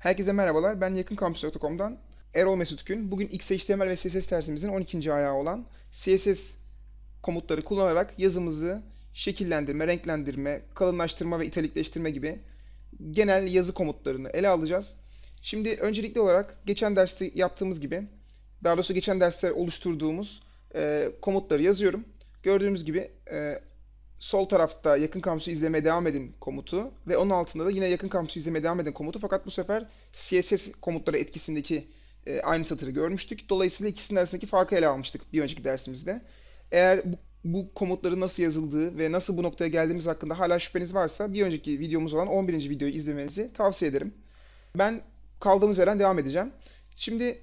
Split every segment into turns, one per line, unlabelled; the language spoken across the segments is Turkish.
Herkese merhabalar. Ben yakınkampüs.com'dan Erol Mesut Gün. Bugün XHTML ve CSS dersimizin 12. ayağı olan CSS komutları kullanarak yazımızı şekillendirme, renklendirme, kalınlaştırma ve italikleştirme gibi genel yazı komutlarını ele alacağız. Şimdi öncelikli olarak geçen derste yaptığımız gibi, daha doğrusu geçen derste oluşturduğumuz e, komutları yazıyorum. Gördüğümüz gibi e, sol tarafta yakın kampüsü izlemeye devam edin komutu ve onun altında da yine yakın kampüsü izlemeye devam edin komutu fakat bu sefer CSS komutları etkisindeki e, aynı satırı görmüştük. Dolayısıyla ikisinin arasındaki farkı ele almıştık bir önceki dersimizde. Eğer bu, bu komutların nasıl yazıldığı ve nasıl bu noktaya geldiğimiz hakkında hala şüpheniz varsa bir önceki videomuz olan 11. videoyu izlemenizi tavsiye ederim. Ben kaldığımız yerden devam edeceğim. Şimdi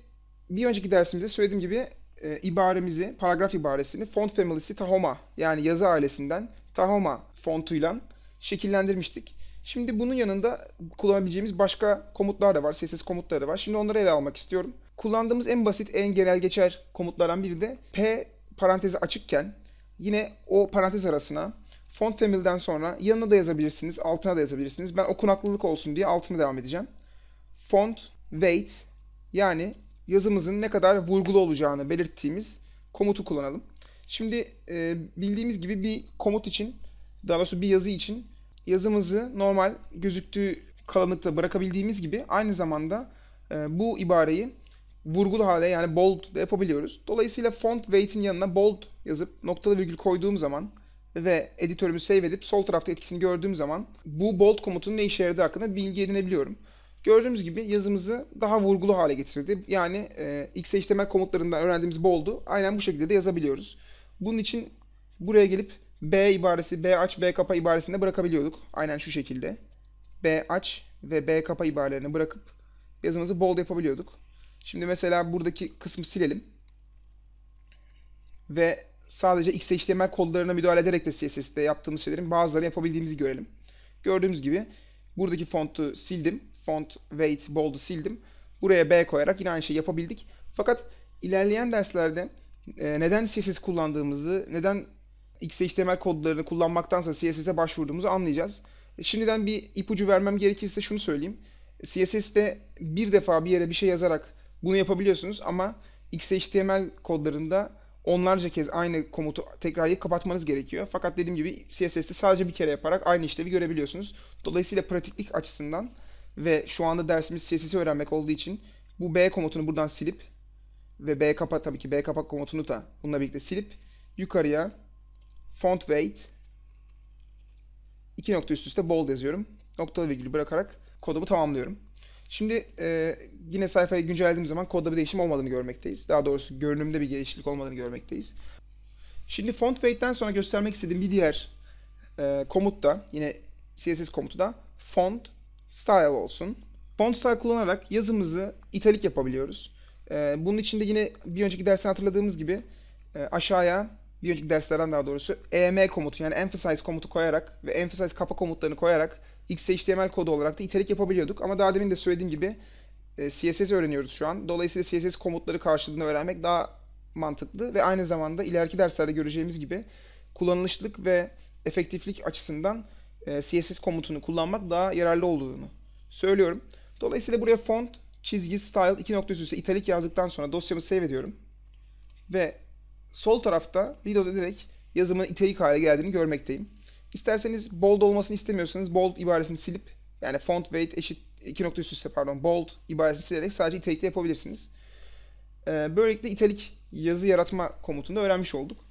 bir önceki dersimizde söylediğim gibi e, ibaremizi, paragraf ibaresini font family'si Tahoma yani yazı ailesinden Tahoma fontuyla şekillendirmiştik. Şimdi bunun yanında kullanabileceğimiz başka komutlar da var, sessiz komutlar da var. Şimdi onları ele almak istiyorum. Kullandığımız en basit, en genel geçer komutlardan biri de P parantezi açıkken yine o parantez arasına font family'den sonra yanına da yazabilirsiniz, altına da yazabilirsiniz. Ben okunaklılık olsun diye altına devam edeceğim. Font weight yani yazımızın ne kadar vurgulu olacağını belirttiğimiz komutu kullanalım. Şimdi e, bildiğimiz gibi bir komut için, daha doğrusu bir yazı için yazımızı normal gözüktüğü kalınlıkta bırakabildiğimiz gibi aynı zamanda e, bu ibareyi vurgulu hale yani bold da yapabiliyoruz. Dolayısıyla font weight'in yanına bold yazıp noktalı virgül koyduğum zaman ve editörümü save edip sol tarafta etkisini gördüğüm zaman bu bold komutunun ne işe yaradığı hakkında bilgi edinebiliyorum. Gördüğümüz gibi yazımızı daha vurgulu hale getirdi. Yani e, XHTML komutlarından öğrendiğimiz bold'u Aynen bu şekilde de yazabiliyoruz. Bunun için buraya gelip B ibaresi, B aç, B kapa ibaresini bırakabiliyorduk. Aynen şu şekilde. B aç ve B kapa ibarelerini bırakıp yazımızı bold yapabiliyorduk. Şimdi mesela buradaki kısmı silelim. Ve sadece XHTML kodlarına müdahale ederek de CSS'de yaptığımız şeylerin bazıları yapabildiğimizi görelim. Gördüğümüz gibi buradaki fontu sildim font, weight, bold'u sildim. Buraya B koyarak yine aynı şeyi yapabildik. Fakat ilerleyen derslerde e, neden CSS kullandığımızı, neden XHTML kodlarını kullanmaktansa CSS'e başvurduğumuzu anlayacağız. E, şimdiden bir ipucu vermem gerekirse şunu söyleyeyim. CSS'te bir defa bir yere bir şey yazarak bunu yapabiliyorsunuz ama XHTML kodlarında onlarca kez aynı komutu tekrarlayıp kapatmanız gerekiyor. Fakat dediğim gibi CSS'te sadece bir kere yaparak aynı işlevi görebiliyorsunuz. Dolayısıyla pratiklik açısından ve şu anda dersimiz CSS'i öğrenmek olduğu için bu B komutunu buradan silip ve B kapa tabii ki B kapak komutunu da bununla birlikte silip yukarıya font weight iki nokta üst üste bold yazıyorum. Noktalı virgülü bırakarak kodumu tamamlıyorum. Şimdi e, yine sayfayı güncellediğim zaman kodda bir değişim olmadığını görmekteyiz. Daha doğrusu görünümde bir değişiklik olmadığını görmekteyiz. Şimdi font weight'ten sonra göstermek istediğim bir diğer e, komut da yine CSS komutu da font style olsun. Font style kullanarak yazımızı italik yapabiliyoruz. E, bunun için de yine bir önceki dersten hatırladığımız gibi e, aşağıya bir önceki derslerden daha doğrusu EM komutu yani emphasize komutu koyarak ve emphasize kapa komutlarını koyarak XHTML kodu olarak da italik yapabiliyorduk. Ama daha demin de söylediğim gibi e, CSS öğreniyoruz şu an. Dolayısıyla CSS komutları karşılığını öğrenmek daha mantıklı ve aynı zamanda ileriki derslerde göreceğimiz gibi kullanılışlık ve efektiflik açısından e, CSS komutunu kullanmak daha yararlı olduğunu söylüyorum. Dolayısıyla buraya font çizgi style 2 nokta üstü italik yazdıktan sonra dosyamı save ediyorum. Ve sol tarafta reload'a direkt yazımın italik hale geldiğini görmekteyim. İsterseniz bold olmasını istemiyorsanız bold ibaresini silip yani font weight eşit 2 nokta üst üste pardon bold ibaresini silerek sadece italikle yapabilirsiniz. E, böylelikle italik yazı yaratma komutunu öğrenmiş olduk.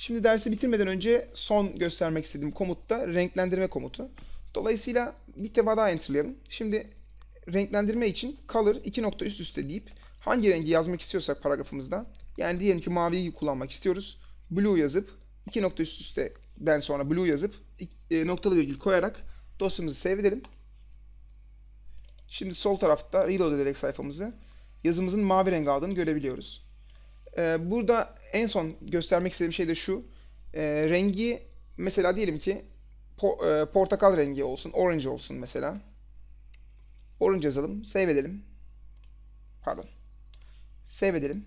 Şimdi dersi bitirmeden önce son göstermek istediğim komut da renklendirme komutu. Dolayısıyla bir defa daha enterlayalım. Şimdi renklendirme için color 2 nokta üst üste deyip hangi rengi yazmak istiyorsak paragrafımızda yani diyelim ki maviyi kullanmak istiyoruz. Blue yazıp 2 nokta üst üsteden sonra blue yazıp e, noktalı virgül koyarak dosyamızı save edelim. Şimdi sol tarafta reload ederek sayfamızı yazımızın mavi rengi aldığını görebiliyoruz. E, burada en son göstermek istediğim şey de şu. E, rengi mesela diyelim ki po, e, portakal rengi olsun, orange olsun mesela. Orange yazalım, save edelim. Pardon. Save edelim.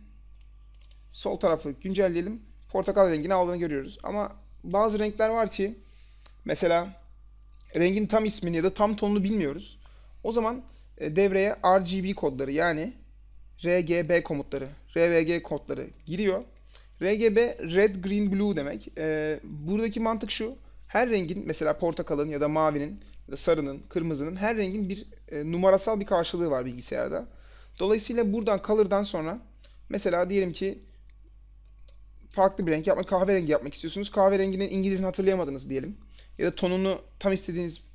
Sol tarafı güncelleyelim. Portakal rengini aldığını görüyoruz. Ama bazı renkler var ki mesela rengin tam ismini ya da tam tonunu bilmiyoruz. O zaman e, devreye RGB kodları yani RGB komutları, RVG kodları giriyor. RGB Red, Green, Blue demek. E, buradaki mantık şu. Her rengin mesela portakalın ya da mavinin ya da sarının, kırmızının her rengin bir e, numarasal bir karşılığı var bilgisayarda. Dolayısıyla buradan color'dan sonra mesela diyelim ki farklı bir renk yapmak, kahverengi yapmak istiyorsunuz. Kahverenginin İngilizcesini hatırlayamadınız diyelim. Ya da tonunu tam istediğiniz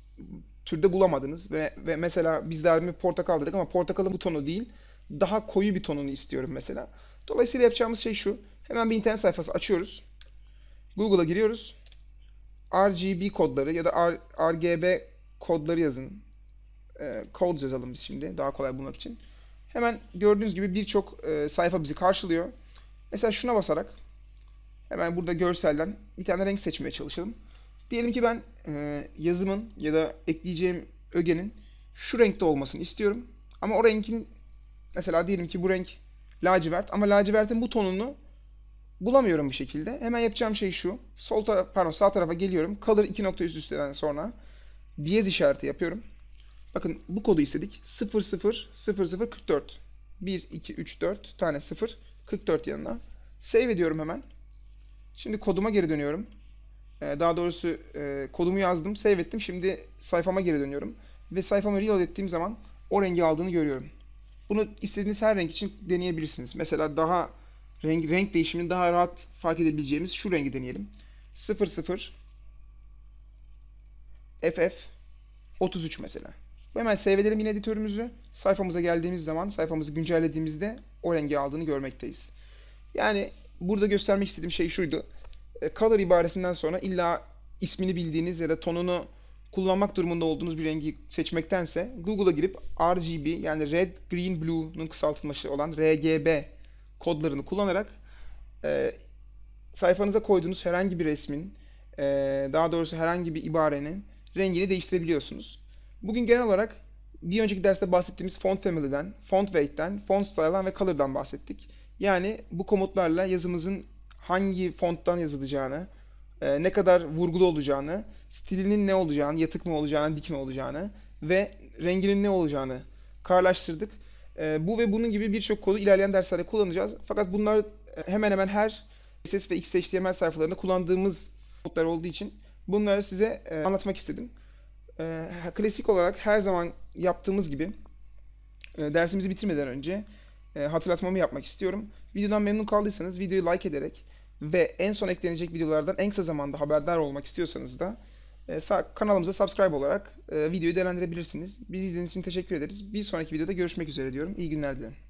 türde bulamadınız ve, ve mesela bizler mi portakal dedik ama portakalın bu tonu değil daha koyu bir tonunu istiyorum mesela. Dolayısıyla yapacağımız şey şu. Hemen bir internet sayfası açıyoruz. Google'a giriyoruz. RGB kodları ya da R, RGB kodları yazın. E, ee, kod yazalım biz şimdi daha kolay bulmak için. Hemen gördüğünüz gibi birçok e, sayfa bizi karşılıyor. Mesela şuna basarak hemen burada görselden bir tane renk seçmeye çalışalım. Diyelim ki ben e, yazımın ya da ekleyeceğim ögenin şu renkte olmasını istiyorum. Ama o renkin Mesela diyelim ki bu renk lacivert ama lacivertin bu tonunu bulamıyorum bir şekilde. Hemen yapacağım şey şu. Sol taraf, pardon sağ tarafa geliyorum. Color 2 nokta üst üsteden sonra diyez işareti yapıyorum. Bakın bu kodu istedik. 0 0 0 0 44. 1 2 3 4 tane 0 44 yanına. Save ediyorum hemen. Şimdi koduma geri dönüyorum. Ee, daha doğrusu e, kodumu yazdım, save ettim. Şimdi sayfama geri dönüyorum. Ve sayfamı reload ettiğim zaman o rengi aldığını görüyorum. Bunu istediğiniz her renk için deneyebilirsiniz. Mesela daha renk, renk değişimini daha rahat fark edebileceğimiz şu rengi deneyelim. 00 FF 33 mesela. Hemen save edelim yine editörümüzü. Sayfamıza geldiğimiz zaman sayfamızı güncellediğimizde o rengi aldığını görmekteyiz. Yani burada göstermek istediğim şey şuydu. E, color ibaresinden sonra illa ismini bildiğiniz ya da tonunu kullanmak durumunda olduğunuz bir rengi seçmektense Google'a girip RGB yani Red, Green, Blue'nun kısaltılması olan RGB kodlarını kullanarak e, sayfanıza koyduğunuz herhangi bir resmin e, daha doğrusu herhangi bir ibarenin rengini değiştirebiliyorsunuz. Bugün genel olarak bir önceki derste bahsettiğimiz font family'den, font weight'ten, font style'dan ve color'dan bahsettik. Yani bu komutlarla yazımızın hangi fonttan yazılacağını, e, ne kadar vurgulu olacağını, stilinin ne olacağını, yatık mı olacağını, dik mi olacağını ve renginin ne olacağını kararlaştırdık. E, bu ve bunun gibi birçok kodu ilerleyen derslerde kullanacağız. Fakat bunlar e, hemen hemen her CSS ve XHTML sayfalarında kullandığımız kodlar olduğu için bunları size e, anlatmak istedim. E, klasik olarak her zaman yaptığımız gibi e, dersimizi bitirmeden önce e, hatırlatmamı yapmak istiyorum. Videodan memnun kaldıysanız videoyu like ederek ve en son eklenecek videolardan en kısa zamanda haberdar olmak istiyorsanız da e, kanalımıza subscribe olarak e, videoyu değerlendirebilirsiniz. Bizi izlediğiniz için teşekkür ederiz. Bir sonraki videoda görüşmek üzere diyorum. İyi günler dilerim.